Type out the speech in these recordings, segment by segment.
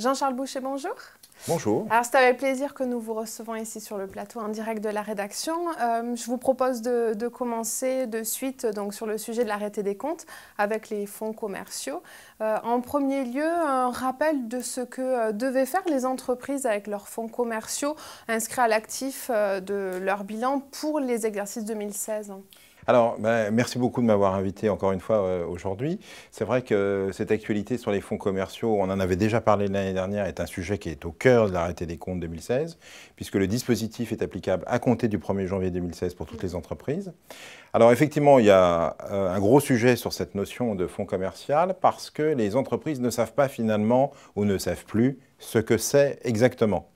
Jean-Charles Boucher, bonjour. Bonjour. Alors c'est avec plaisir que nous vous recevons ici sur le plateau en direct de la rédaction. Euh, je vous propose de, commencer de suite donc, sur le sujet de l'arrêté des comptes avec les fonds commerciaux. Euh, en premier lieu, un rappel de ce que euh, devaient faire les entreprises avec leurs fonds commerciaux inscrits à l'actif de leur bilan pour les exercices 2016. Alors, ben, merci beaucoup de m'avoir invité encore une fois euh, aujourd'hui. C'est vrai que cette actualité sur les fonds commerciaux, on en avait déjà parlé l'année dernière, est un sujet qui est au cœur de l'arrêté des comptes 2016, puisque le dispositif est applicable à compter du 1er janvier 2016 pour toutes les entreprises. Alors, effectivement, il y a euh, un gros sujet sur cette notion de fonds commercial, parce que les entreprises ne savent pas finalement, ou ne savent plus, ce que c'est exactement.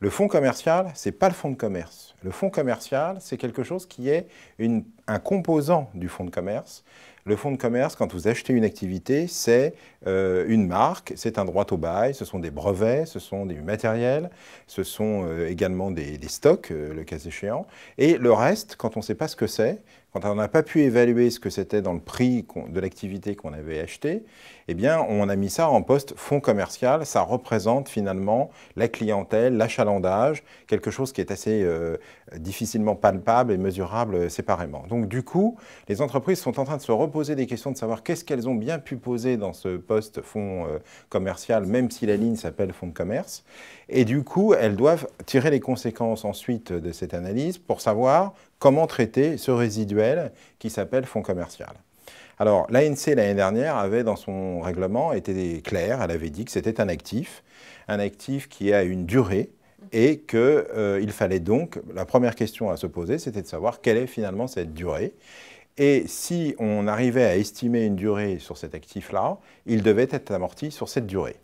Le fonds commercial, ce n'est pas le fonds de commerce. Le fonds commercial, c'est quelque chose qui est un composant du fonds de commerce, le fonds de commerce, quand vous achetez une activité, c'est euh, une marque, c'est un droit au bail, ce sont des brevets, ce sont des matériels, ce sont euh, également des, stocks, euh, le cas échéant. Et le reste, quand on ne sait pas ce que c'est, quand on n'a pas pu évaluer ce que c'était dans le prix de l'activité qu'on avait acheté, eh bien, on a mis ça en poste fonds commercial. Ça représente finalement la clientèle, l'achalandage, quelque chose qui est assez difficilement palpable et mesurable séparément. Donc, du coup, les entreprises sont en train de se reposer poser des questions de savoir qu'est-ce qu'elles ont bien pu poser dans ce poste fonds euh, commercial, même si la ligne s'appelle fonds de commerce. Et du coup, elles doivent tirer les conséquences ensuite de cette analyse pour savoir comment traiter ce résiduel qui s'appelle fonds commercial. Alors, l'ANC l'année dernière avait dans son règlement été clair, elle avait dit que c'était un actif, un actif qui a une durée et qu'il euh, il fallait donc, la première question à se poser, c'était de savoir quelle est finalement cette durée. Et si on arrivait à estimer une durée sur cet actif-là, il devait être amorti sur cette durée.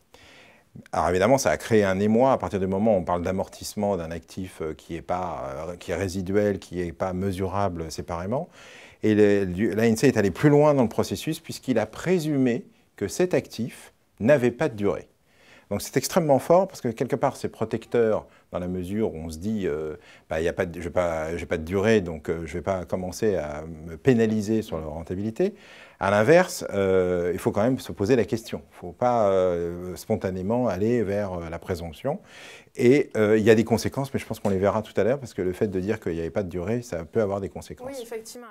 Alors évidemment, ça a créé un émoi à partir du moment où on parle d'amortissement d'un actif euh, qui est, euh, qui est résiduel, qui n'est pas mesurable séparément. Et l'ANC est allé plus loin dans le processus puisqu'il a présumé que cet actif n'avait pas de durée. Donc c'est extrêmement fort parce que quelque part c'est protecteur dans la mesure où on se dit euh, bah, y a pas je n'ai pas, de durée donc euh, je ne vais pas commencer à me pénaliser sur la rentabilité. À l'inverse, euh, il faut quand même se poser la question. Il ne faut pas spontanément aller vers la présomption. Et il y a des conséquences, mais je pense qu'on les verra tout à l'heure parce que le fait de dire qu'il n'y avait pas de durée, ça peut avoir des conséquences. Oui, effectivement.